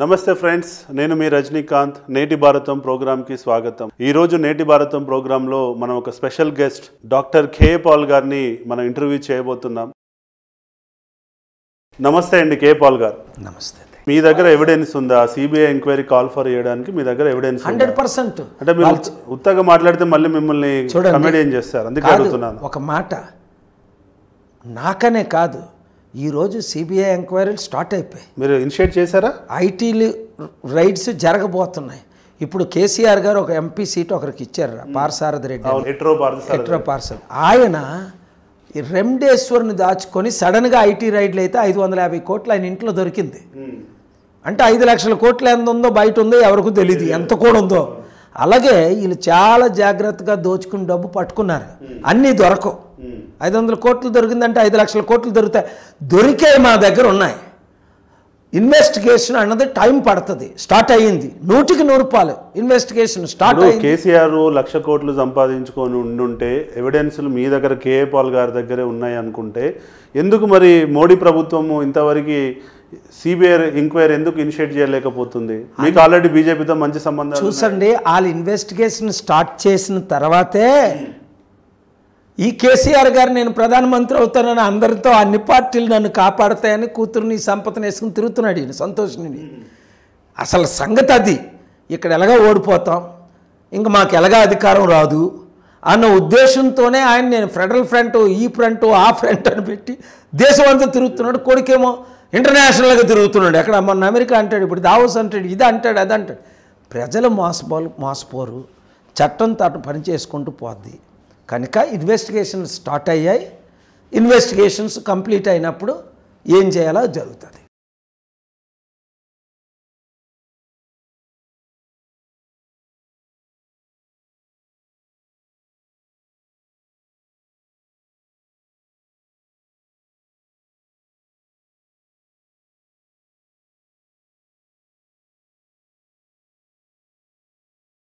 నమస్తే ఫ్రెండ్స్ నేను మీ రజనీకాంత్ నేటి భారతం ప్రోగ్రాంకి స్వాగతం ఈరోజు నేటి భారతం ప్రోగ్రాంలో మనం ఒక special guest doctor K Paul గారిని మనం ఇంటర్వ్యూ చేయబోతున్నాం నమస్తే అండి కే పాల్ గారు నమస్తే మీ దగ్గర ఎవిడెన్స్ ఉందా సిబిఐ ఎంక్వైరీ కాల్ ఫర్ చేయడానికి మీ దగ్గర ఎవిడెన్స్ హండ్రెడ్ పర్సెంట్ అంటే మీరు ఉత్తగా మాట్లాడితే మళ్ళీ మిమ్మల్ని చూడండి చేస్తారు అందుకే అడుగుతున్నాను ఒక మాట నాకనే కాదు ఈరోజు సిబిఐ ఎంక్వైరీలు స్టార్ట్ అయిపోయాయి మీరు ఇనిషియేట్ చేశారా ఐటీలు రైడ్స్ జరగబోతున్నాయి ఇప్పుడు కేసీఆర్ గారు ఒక ఎంపీ సీట్ ఒకరికి ఇచ్చారు పార్సారథ రెడ్డి పార్సల్ పార్సార్ ఆయన రెమ్డేశ్వర్ని దాచుకొని సడన్గా ఐటీ రైడ్లు అయితే ఐదు వందల యాభై కోట్లు ఆయన ఇంట్లో దొరికింది అంటే ఐదు లక్షల కోట్లు ఎంత ఉందో బయట ఉందో ఎవరికి తెలియదు ఎంత కూడా ఉందో అలాగే వీళ్ళు చాలా జాగ్రత్తగా దోచుకుని డబ్బు పట్టుకున్నారు అన్నీ దొరకవు ఐదు వందల కోట్లు దొరికిందంటే ఐదు లక్షల కోట్లు దొరుకుతాయి దొరికే మా దగ్గర ఉన్నాయి ఇన్వెస్టిగేషన్ అన్నది టైం పడుతుంది స్టార్ట్ అయ్యింది నూటికి నూరు రూపాయలు ఇన్వెస్టిగేషన్ స్టార్ట్ అయ్యింది కేసీఆర్ లక్ష కోట్లు సంపాదించుకొని ఉండుంటే ఎవిడెన్స్లు మీ దగ్గర కేఏ పాల్ గారి దగ్గరే ఉన్నాయి అనుకుంటే ఎందుకు మరి మోడీ ప్రభుత్వము ఇంతవరకు సిబిఐ ఇంక్వైరీ ఎందుకు ఇనిషియేట్ చేయలేకపోతుంది మీకు ఆల్రెడీ బీజేపీతో మంచి సంబంధం చూసండి వాళ్ళు ఇన్వెస్టిగేషన్ స్టార్ట్ చేసిన తర్వాతే ఈ కేసీఆర్ గారు నేను ప్రధానమంత్రి అవుతానని అందరితో అన్ని పార్టీలు నన్ను కాపాడతాయని కూతురుని సంపదను వేసుకుని తిరుగుతున్నాడు ఈయన సంతోషుని అసలు సంగతి అది ఇక్కడ ఎలాగో ఓడిపోతాం ఇంక మాకు ఎలాగా అధికారం రాదు అన్న ఉద్దేశంతోనే ఆయన నేను ఫెడరల్ ఫ్రంట్ ఈ ఫ్రంట్ ఆ ఫ్రంట్ అని పెట్టి దేశం అంతా తిరుగుతున్నాడు కొడుకేమో ఇంటర్నేషనల్గా తిరుగుతున్నాడు ఎక్కడ మొన్న అమెరికా అంటాడు ఇప్పుడు దావోస్ అంటాడు ఇది అంటాడు అది అంటాడు ప్రజలు మోసపోలు మోసపోరు చట్టం తాట పని చేసుకుంటూ పోద్ది కనుక ఇన్వెస్టిగేషన్స్ స్టార్ట్ అయ్యాయి ఇన్వెస్టిగేషన్స్ కంప్లీట్ అయినప్పుడు ఏం చేయాలో జరుగుతుంది